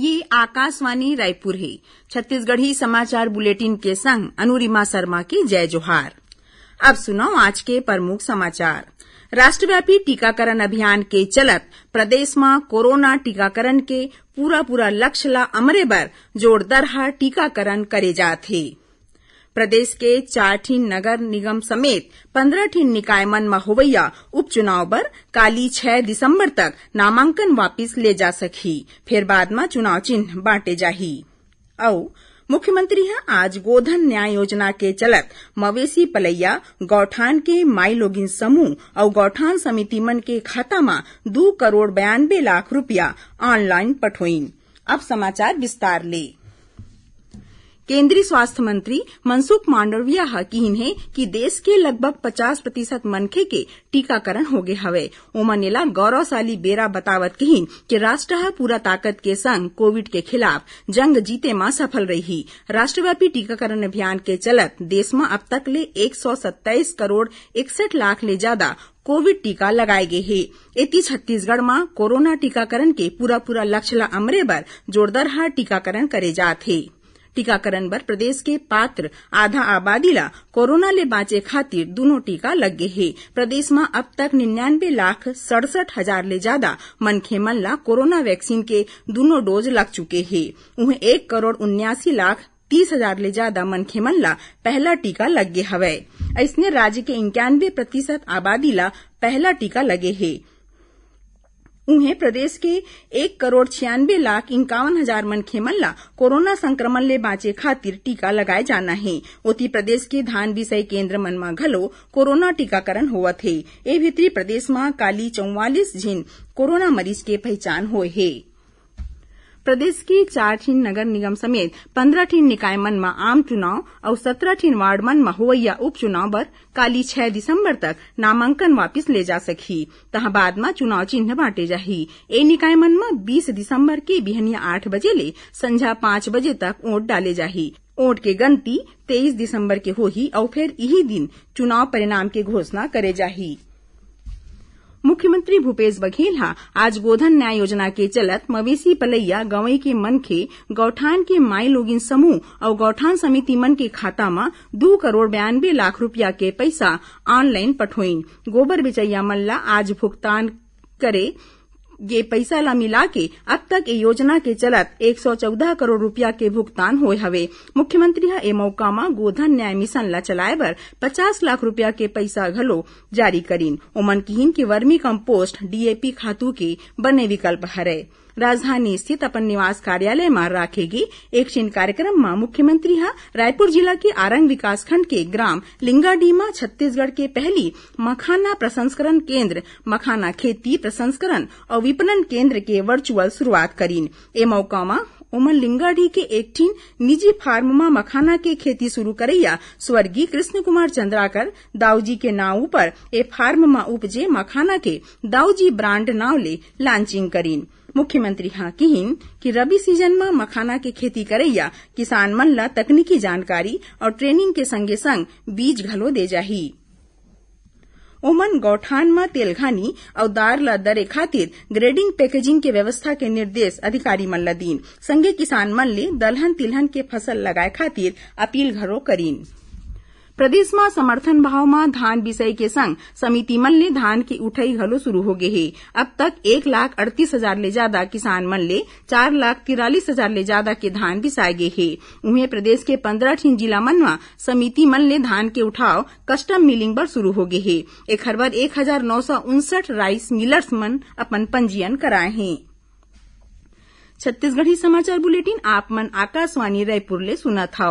ये आकाशवाणी रायपुर है छत्तीसगढ़ी समाचार बुलेटिन के संग अनुरिमा शर्मा की जय जोहार अब सुनो आज के प्रमुख समाचार राष्ट्रव्यापी टीकाकरण अभियान के चलत प्रदेश में कोरोना टीकाकरण के पूरा पूरा लक्ष्य ला अमरे बर जोरदार टीकाकरण करे जाते हैं प्रदेश के चार नगर निगम समेत पंद्रह निकाय मन म होवइया उपचुनाव पर काली छह दिसंबर तक नामांकन वापिस ले जा सकी फिर बाद में चुनाव चिन्ह बांटे जाही मुख्यमंत्री है आज गोधन न्याय योजना के चलत मवेशी पलैया गौठान के माई लोगिन समूह और गौठान समिति मन के खाता में दो करोड़ बयानबे लाख रूपया ऑनलाइन पठोइन केंद्रीय स्वास्थ्य मंत्री मनसुख मांडविया ह है कि देश के लगभग पचास प्रतिशत मनखे के हो गए हवे ओमा नीला गौरवशाली बेरा बतावत कहीं कि राष्ट्र पूरा ताकत के संग कोविड के खिलाफ जंग जीते मां सफल रही राष्ट्रव्यापी टीकाकरण अभियान के चलत देश में अब तक ले एक सौ सत्ताईस करोड़ इकसठ लाख ले ज्यादा कोविड टीका लगाए गए है इति छत्तीसगढ़ में कोरोना टीकाकरण के पूरा पूरा लक्ष्य अमरे पर जोरदार हार टीकाकरण करे जाते हैं टीकाकरण बर प्रदेश के पात्र आधा आबादी ला कोरोना ले बांचे खातिर दोनों टीका लग गए हे प्रदेश में अब तक निन्यानबे लाख सड़सठ हजार ले ज्यादा मनखे मन ला कोरोना वैक्सीन के दोनों डोज लग चुके हे उन्हें एक करोड़ उन्यासी लाख तीस हजार ले ज्यादा मनखे मन ला पहला टीका लग गए हवे इसने राज्य के इक्यानबे प्रतिशत आबादी ला पहला टीका लगे है उन्हें प्रदेश के एक करोड़ छियानवे लाख इक्यावन हजार मनखे मन कोरोना संक्रमण ले बांचे खातिर टीका लगाए जाना है ओती प्रदेश के धान विषय केन्द्र मन में घलो कोरोना टीकाकरण हुआ थे ए भीतरी प्रदेश में काली चौवालीस जिन कोरोना मरीज के पहचान हुए है प्रदेश की चार ठीन नगर निगम समेत पन्द्रह ठीन निकाय मन में आम चुनाव और सत्रह ठीन वार्ड मन में होवैया उप चुनाव पर काली छह दिसंबर तक नामांकन वापिस ले जा सकी तहा बाद में चुनाव चिन्ह बांटे जाही ए निकाय मन में बीस दिसंबर के बिहनिया आठ बजे ले संझा पांच बजे तक वोट डाले जाही वोट के गिनती तेईस दिसंबर के होही और फिर इही दिन चुनाव परिणाम के घोषणा करे जाही मुख्यमंत्री भूपेश बघेल हा आज गोधन न्याय योजना के चलत मवेशी पलैया गवई के मनखे गौठान के माई लोगिन समूह और गौठान समिति मन के खाता में दो करोड़ बयानबे लाख रूपया के पैसा ऑनलाइन पठोइन गोबर बिचैया मल्ला आज भुगतान करे ये ला मिला के अब तक ये योजना के चलत एक सौ चौदह करोड़ रूपया के भुगतान हो हवे मुख्यमंत्री ये ए मौका माँ गोधन न्याय मिशन ला चलाए बर पचास लाख रूपया के पैसा घलो जारी करिन ओमन किहिन की वर्मी कम्पोस्ट डीएपी खातू के बने विकल्प हरे राजधानी स्थित अपन निवास कार्यालय में राखेगी चिन्ह कार्यक्रम में मुख्यमंत्री ह रायपुर जिला के आरंग खंड के ग्राम लिंगाडीमा छत्तीसगढ़ के पहली मखाना प्रसंस्करण केंद्र मखाना खेती प्रसंस्करण और विपणन केंद्र के वर्चुअल शुरुआत करीन ए मौका में ओमन लिंगाडी के एक ठीन निजी फार्म में मखाना के खेती शुरू करैया स्वर्गीय कृष्ण कुमार चंद्राकर दाऊजी के नाव पर ए फार्म में उपजे मखाना के दाऊजी ब्रांड नाव ले लॉन्चिंग करीन मुख्यमंत्री हाँ कहन कि रबी सीजन में मखाना के खेती करैया किसान मन ला तकनीकी जानकारी और ट्रेनिंग के संगे संग बीज घलो दे जाही। ओमन गौठान में તેલઘાની અવ ला दरे खातिर ग्रेडिंग पैकेजिंग के व्यवस्था के निर्देश अधिकारी मन लदीन संगे किसान मन ले दलहन तिलहन के फसल लगाए खातिर अपील घरों करीन प्रदेश में समर्थन भाव में धान बिसाई के संग समिति मन ले धान की उठई घलो शुरू हो गये है अब तक एक लाख अड़तीस हजार ले ज्यादा किसान मन ले चार लाख तिरालीस हजार ले ज्यादा के धान बिसाए गे है उन्हें प्रदेश के पंद्रह ठिन जिला मन में समिति मन ले धान के उठाव कस्टम मिलिंग पर शुरू हो गये है एक हजार नौ सौ उनसठ राइस मिलर्स मन अपन पंजीयन कराये हैं छत्तीसगढ़ी समाचार बुलेटिन आप मन आकाशवाणी रायपुर ले सुना था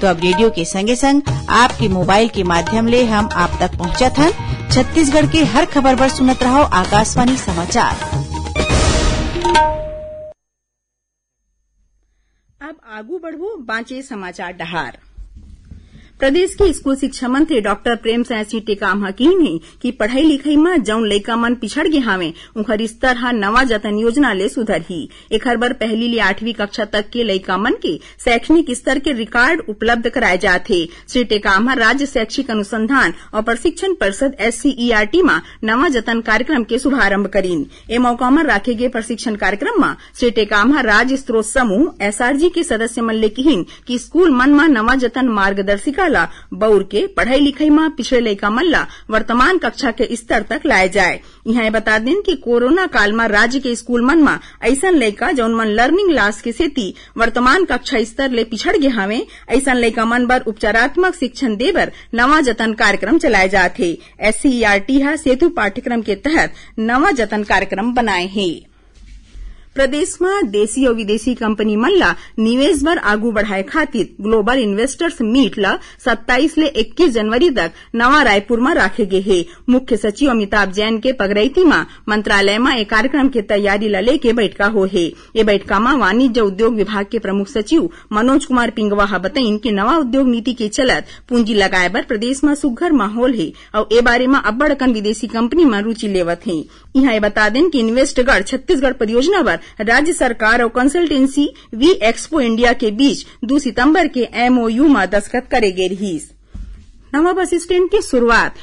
तो अब रेडियो के संगे संग आपके मोबाइल के माध्यम ले हम आप तक पहुँचा था छत्तीसगढ़ के हर खबर पर सुनत रहो आकाशवाणी समाचार अब आगू बढ़ो बांचे समाचार डहार प्रदेश के स्कूल शिक्षा मंत्री डॉक्टर प्रेमसाय सिंह टेकाम हकीन है कि पढ़ाई लिखाई में जौन लैका मन पिछड़ गे हावे उखर स्तर हा नवा जतन योजना ले सुधर ही एक बार पहली ले आठवीं कक्षा तक के लैका मन के शैक्षणिक स्तर के रिकॉर्ड उपलब्ध कराए जाते श्री टेकाम राज्य शैक्षिक अनुसंधान और प्रशिक्षण परिषद एससीईआरटी म नवा जतन कार्यक्रम के शुभारंभ करीन ए मौका में रखे गये प्रशिक्षण कार्यक्रम में श्री टेकाम राज्य स्त्रोत समूह एसआरजी के सदस्य मन ले किहिन कि स्कूल मन में नवा जतन मार्गदर्शिका ला बउर के पढ़ाई लिखाई में पिछड़े लइका मन वर्तमान कक्षा के स्तर तक लाए जाए यहाँ बता दें कि कोरोना काल में राज्य के स्कूल मन में ऐसा लइका जौन मन लर्निंग लॉस के सेती वर्तमान कक्षा स्तर ले पिछड़ गए हवे ऐसा लइका मन पर उपचारात्मक शिक्षण दे बर नवा जतन कार्यक्रम चलाए जात हे एससीईआरटी सेतु पाठ्यक्रम के तहत नवा जतन कार्यक्रम बनाए हैं प्रदेश में देशी और विदेशी कंपनी मल्ला निवेश भर आगू बढ़ाए खातिर ग्लोबल इन्वेस्टर्स मीट ल सत्ताईस ले इक्कीस जनवरी तक नवा रायपुर में रखे गये है मुख्य सचिव अमिताभ जैन के मंत्रालय में एक कार्यक्रम के तैयारी ल लेके बैठका हो ये बैठक में वाणिज्य उद्योग विभाग के प्रमुख सचिव मनोज कुमार पिंगवाहा बतईन कि नवा उद्योग नीति के चलत पूंजी लगाए पर प्रदेश में सुघर माहौल है और ए बारे में अब्बड़ अकन विदेशी कंपनी में रूचि लेवत है यहाँ बता दें कि इन्वेस्टगढ़ छत्तीसगढ़ परियोजना पर राज्य सरकार और कंसल्टेंसी वी एक्सपो इंडिया के बीच दो सितंबर के एमओयू म दस्खत करेगी गे नवा बस स्टैंड के शुरूआत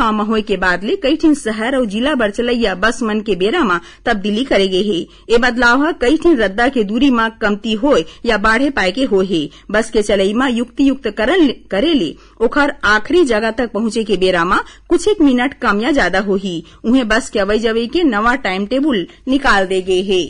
गांव में होए के बाद ले ठिन शहर और जिला बर चलैया बस मन के बेरा में तब्दीली करे गये है ये बदलाव कई ठिन रद्दा के दूरी में कमती हो या बाढ़े पाए के हो है बस के चलई युक्ति युक्त करे ले ओखर आखिरी जगह तक पहुंचे के बेरा कुछ एक मिनट कम या ज्यादा होही उन्हें बस के अवैध जवई के नवा टाइम टेबुल निकाल दे गये है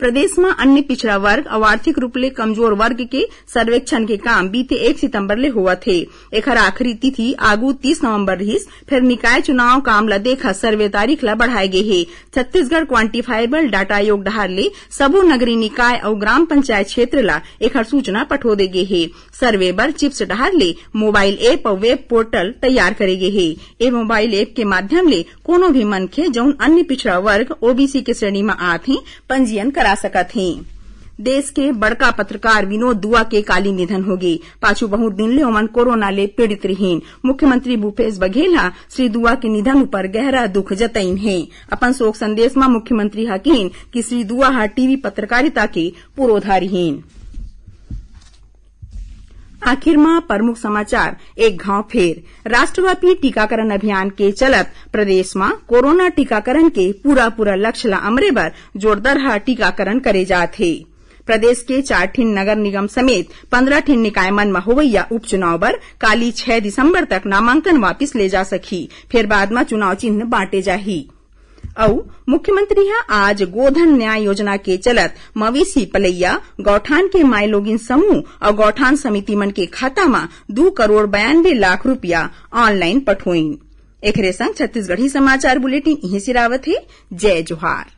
प्रदेश में अन्य पिछड़ा वर्ग और आर्थिक रूप ले कमजोर वर्ग के सर्वेक्षण के काम बीते एक सितम्बर ले हुआ थे एक आखिरी तिथि आगू तीस नवम्बर रही फिर निकाय चुनाव काम ला देखा सर्वे तारीख ला बढ़ाए गे है छत्तीसगढ़ क्वांटिफायबल डाटा आयोग डहार ले सबो नगरीय निकाय और ग्राम पंचायत क्षेत्र ला एक सूचना पठो दे गे है सर्वे पर चिप्स डहार ले मोबाइल एप और वेब पोर्टल तैयार करे है ए मोबाइल एप के माध्यम ले कोनो भी मनखे जो अन्य पिछड़ा वर्ग ओबीसी के श्रेणी में आते पंजीयन कर करा सकत हे देश के बड़का पत्रकार विनोद दुआ के काली निधन होगे पाछू बहुत दिन ले ओमन कोरोना ले पीड़ित रहीन मुख्यमंत्री भूपेश बघेल श्री दुआ के निधन पर गहरा दुख जतईन है अपन शोक संदेश में मुख्यमंत्री हकीन कि श्री दुआ हा टीवी पत्रकारिता के पुरोधा आखिर में प्रमुख समाचार एक घांव फेर राष्ट्रव्यापी टीकाकरण अभियान के चलत प्रदेश में कोरोना टीकाकरण के पूरा पूरा लक्ष्य ला अमरे पर जोरदार टीकाकरण करे जाते प्रदेश के चार ठिन नगर निगम समेत पन्द्रह ठिन निकाय मन म होवइया उपचुनाव पर काली छह दिसम्बर तक नामांकन वापिस ले जा सकी फिर बाद में चुनाव चिन्ह बांटे जाही अउ मुख्यमंत्री ह आज गोधन न्याय योजना के चलत मवेशी पलैया गौठान के माइलोगिन समूह और गौठान समिति मन के खाता में दो करोड़ बयानबे लाख रूपया ऑनलाइन पठोइन एक संग छत्तीसगढ़ी समाचार बुलेटिन इहीं सिरावत है जय जोहार